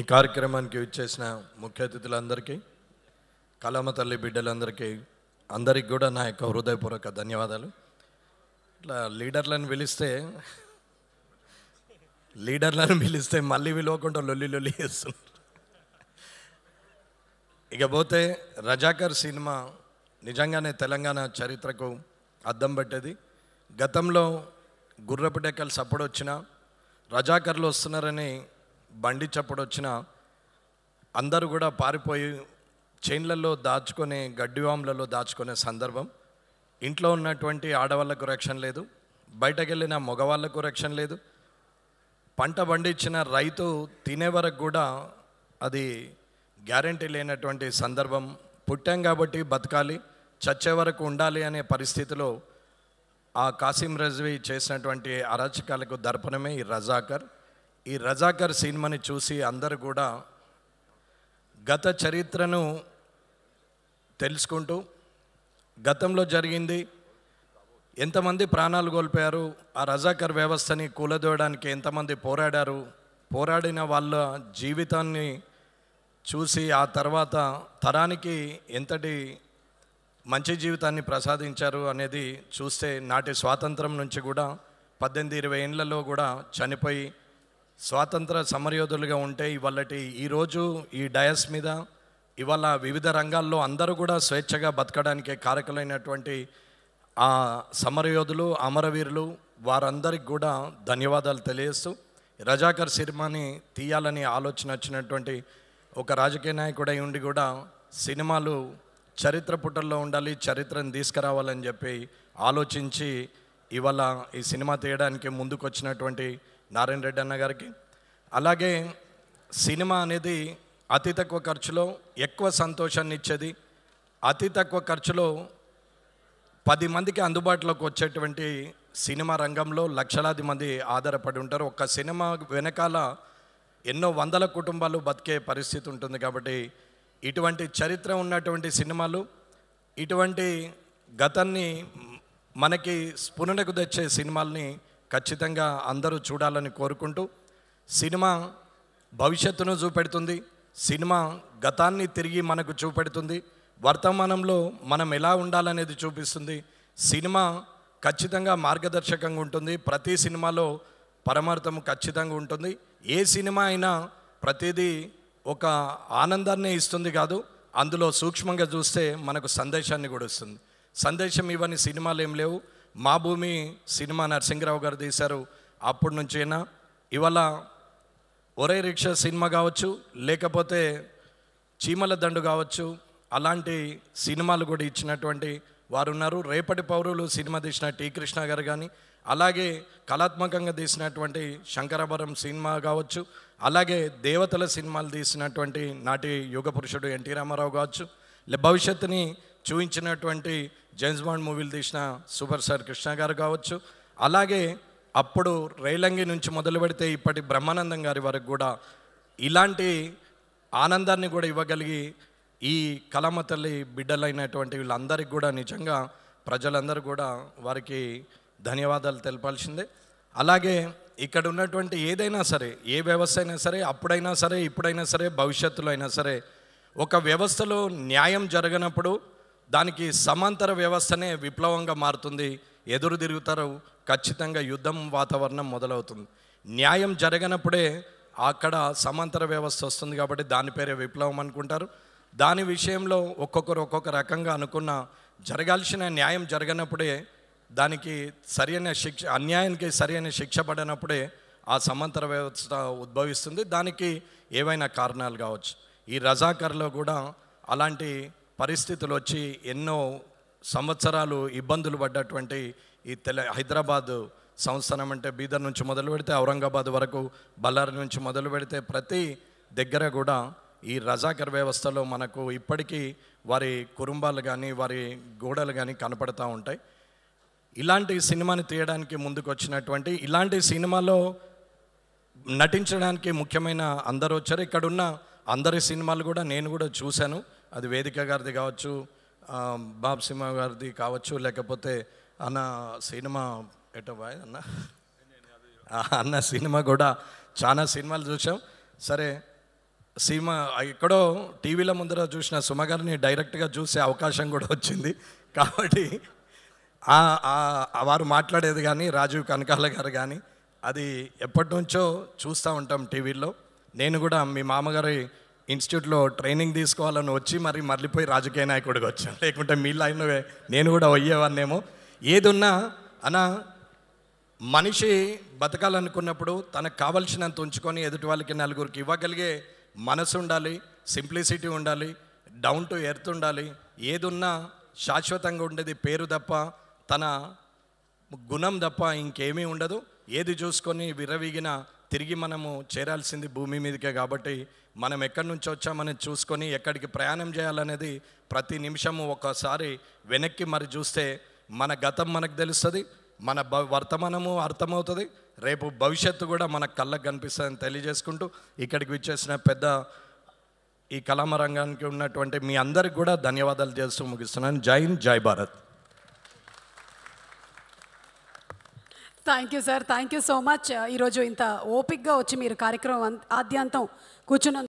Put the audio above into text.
ఈ కార్యక్రమానికి ఇచ్చేసిన ముఖ్య అతిథులందరికీ కలమ తల్లి బిడ్డలందరికీ అందరికి కూడా నా యొక్క హృదయపూర్వక ధన్యవాదాలు ఇట్లా లీడర్లను పిలిస్తే లీడర్లను పిలిస్తే మళ్ళీ విలువకుండా లొల్లి లొల్లి చేస్తున్నారు ఇకపోతే రజాకర్ సినిమా నిజంగానే తెలంగాణ చరిత్రకు అద్దం పెట్టేది గతంలో గుర్రపు డెక్కలు సపోర్ట్ వచ్చినా రజాకర్లు వస్తున్నారని బండి చప్పుడు వచ్చిన అందరూ కూడా పారిపోయి చైన్లలో దాచుకునే గడ్డివాములలో దాచుకునే సందర్భం ఇంట్లో ఉన్నటువంటి ఆడవాళ్ళకు రక్షణ లేదు బయటకు వెళ్ళిన మగవాళ్ళకు రక్షణ లేదు పంట పండించిన రైతు తినే వరకు కూడా అది గ్యారంటీ లేనటువంటి సందర్భం పుట్టాం కాబట్టి బతకాలి చచ్చే వరకు ఉండాలి అనే పరిస్థితిలో ఆ కాసిం రజ్వి చేసినటువంటి అరాచకాలకు దర్పణమే ఈ రజాకర్ ఈ రజాకర్ సినిమాని చూసి అందరు కూడా గత చరిత్రను తెలుసుకుంటూ గతంలో జరిగింది ఎంతమంది ప్రాణాలు కోల్పోయారు ఆ రజాకర్ వ్యవస్థని కూలదోయడానికి ఎంతమంది పోరాడారు పోరాడిన వాళ్ళ జీవితాన్ని చూసి ఆ తర్వాత తరానికి ఎంతటి మంచి జీవితాన్ని ప్రసాదించారు అనేది చూస్తే నాటి స్వాతంత్రం నుంచి కూడా పద్దెనిమిది ఇరవై ఏళ్ళలో కూడా చనిపోయి స్వాతంత్ర సమరయోధులుగా ఉంటే ఇవాళటి ఈరోజు ఈ డయస్ మీద ఇవాళ వివిధ రంగాల్లో అందరూ కూడా స్వేచ్ఛగా బతకడానికి కారకులైనటువంటి ఆ సమరయోధులు అమరవీరులు వారందరికి కూడా ధన్యవాదాలు తెలియజేస్తూ రజాకర్ సినిమాని తీయాలని ఆలోచన వచ్చినటువంటి ఒక రాజకీయ నాయకుడై ఉండి కూడా సినిమాలు చరిత్ర పుటల్లో ఉండాలి చరిత్రను తీసుకురావాలని చెప్పి ఆలోచించి ఇవాళ ఈ సినిమా తీయడానికి ముందుకొచ్చినటువంటి నారాయణ రెడ్డి అన్న గారికి అలాగే సినిమా అనేది అతి తక్కువ ఖర్చులో ఎక్కువ సంతోషాన్ని ఇచ్చేది అతి తక్కువ ఖర్చులో పది మందికి అందుబాటులోకి వచ్చేటువంటి సినిమా రంగంలో లక్షలాది మంది ఆధారపడి ఉంటారు ఒక్క సినిమా వెనకాల ఎన్నో వందల కుటుంబాలు బతికే పరిస్థితి ఉంటుంది కాబట్టి ఇటువంటి చరిత్ర ఉన్నటువంటి సినిమాలు ఇటువంటి గతాన్ని మనకి స్ఫురణకు తెచ్చే సినిమాల్ని ఖచ్చితంగా అందరూ చూడాలని కోరుకుంటూ సినిమా భవిష్యత్తును చూపెడుతుంది సినిమా గతాన్ని తిరిగి మనకు చూపెడుతుంది వర్తమానంలో మనం ఎలా ఉండాలనేది చూపిస్తుంది సినిమా ఖచ్చితంగా మార్గదర్శకంగా ఉంటుంది ప్రతి సినిమాలో పరమార్థం ఖచ్చితంగా ఉంటుంది ఏ సినిమా అయినా ప్రతిదీ ఒక ఆనందాన్ని ఇస్తుంది కాదు అందులో సూక్ష్మంగా చూస్తే మనకు సందేశాన్ని కూడా ఇస్తుంది సందేశం ఇవ్వని సినిమాలు ఏం లేవు మా భూమి సినిమా నరసింహరావు గారు తీశారు అప్పటి నుంచైనా ఇవాళ ఒరే రిక్షా సినిమా కావచ్చు లేకపోతే చీమల దండు కావచ్చు అలాంటి సినిమాలు కూడా ఇచ్చినటువంటి వారు ఉన్నారు రేపటి పౌరులు సినిమా తీసిన టీ కృష్ణ గారు కానీ అలాగే కళాత్మకంగా తీసినటువంటి శంకరాభరం సినిమా కావచ్చు అలాగే దేవతల సినిమాలు తీసినటువంటి నాటి యుగ పురుషుడు ఎన్టీ రామారావు కావచ్చు భవిష్యత్తుని చూపించినటువంటి జేమ్స్ బాండ్ మూవీలు తీసిన సూపర్ స్టార్ కృష్ణ గారు కావచ్చు అలాగే అప్పుడు రైలంగి నుంచి మొదలు పెడితే ఇప్పటి బ్రహ్మానందం గారి వరకు కూడా ఇలాంటి ఆనందాన్ని కూడా ఇవ్వగలిగి ఈ కలమ తల్లి బిడ్డలైనటువంటి వీళ్ళందరికీ కూడా నిజంగా ప్రజలందరూ కూడా వారికి ధన్యవాదాలు తెలపాల్సిందే అలాగే ఇక్కడ ఉన్నటువంటి ఏదైనా సరే ఏ వ్యవస్థ అయినా సరే అప్పుడైనా సరే ఇప్పుడైనా సరే భవిష్యత్తులో అయినా సరే ఒక వ్యవస్థలో న్యాయం జరగనప్పుడు దానికి సమాంతర వ్యవస్థనే విప్లవంగా మారుతుంది ఎదురు తిరుగుతారు ఖచ్చితంగా యుద్ధం వాతావరణం మొదలవుతుంది న్యాయం జరగనప్పుడే అక్కడ సమాంతర వ్యవస్థ వస్తుంది కాబట్టి దాని పేరే విప్లవం అనుకుంటారు దాని విషయంలో ఒక్కొక్కరు ఒక్కొక్క రకంగా అనుకున్న జరగాల్సిన న్యాయం జరగనప్పుడే దానికి సరైన శిక్ష అన్యాయానికి సరైన శిక్ష పడినప్పుడే ఆ సమాంతర వ్యవస్థ ఉద్భవిస్తుంది దానికి ఏవైనా కారణాలు కావచ్చు ఈ రజాకర్లో కూడా అలాంటి పరిస్థితులు వచ్చి ఎన్నో సంవత్సరాలు ఇబ్బందులు పడ్డటువంటి ఈ తెల హైదరాబాద్ సంస్థానం అంటే బీదర్ నుంచి మొదలు పెడితే ఔరంగాబాద్ వరకు బళ్ళారి నుంచి మొదలు పెడితే ప్రతి దగ్గర కూడా ఈ రజాకర్ వ్యవస్థలో మనకు ఇప్పటికీ వారి కుటుంబాలు కానీ వారి గోడలు కానీ కనపడుతూ ఉంటాయి ఇలాంటి సినిమాని తీయడానికి ముందుకు వచ్చినటువంటి ఇలాంటి సినిమాలో నటించడానికి ముఖ్యమైన అందరూ వచ్చారు ఇక్కడున్న అందరి సినిమాలు కూడా నేను కూడా చూశాను అది వేదిక గారిది కావచ్చు బాబ్ సినిమా గారిది కావచ్చు లేకపోతే అన్న సినిమా ఎటబా అన్న అన్న సినిమా కూడా చాలా సినిమాలు చూసాం సరే సినిమా ఎక్కడో టీవీల ముందర చూసిన సుమ గారిని డైరెక్ట్గా చూసే అవకాశం కూడా వచ్చింది కాబట్టి వారు మాట్లాడేది కానీ రాజీవ్ కనకాల గారు కానీ అది ఎప్పటి నుంచో చూస్తూ ఉంటాం టీవీలో నేను కూడా మీ మామగారి ఇన్స్టిట్యూట్లో ట్రైనింగ్ తీసుకోవాలని వచ్చి మరి మళ్ళీపోయి రాజకీయ నాయకుడికి వచ్చాను లేకుంటే మీ లైన్లో నేను కూడా అయ్యేవాన్నేమో ఏదున్నా అన్న మనిషి బతకాలనుకున్నప్పుడు తనకు కావలసినంత ఉంచుకొని ఎదుటి వాళ్ళకి నలుగురికి ఇవ్వగలిగే మనసు ఉండాలి సింప్లిసిటీ ఉండాలి డౌన్ టు ఎర్త్ ఉండాలి ఏదున్నా శాశ్వతంగా ఉండేది పేరు తప్ప తన గుణం తప్ప ఇంకేమీ ఉండదు ఏది చూసుకొని విరవీగిన తిరిగి మనము చేరాల్సింది భూమి మీదకే కాబట్టి మనం ఎక్కడి నుంచి వచ్చామని చూసుకొని ఎక్కడికి ప్రయాణం చేయాలనేది ప్రతి నిమిషము ఒకసారి వెనక్కి మరి చూస్తే మన గతం మనకు తెలుస్తుంది మన భ వర్తమానము అర్థమవుతుంది రేపు భవిష్యత్తు కూడా మన కళ్ళకు కనిపిస్తుందని తెలియజేసుకుంటూ ఇక్కడికి విచ్చేసిన పెద్ద ఈ కళామరంగానికి రంగానికి ఉన్నటువంటి మీ అందరికి కూడా ధన్యవాదాలు చేస్తూ ముగిస్తున్నాను జై హింద్ జై Bharat thank you sir thank you so much ఈరోజు ఇంత ఓపిక్గా వచ్చి మీరు కార్యక్రమం ఆద్యాంతం కూర్చున్న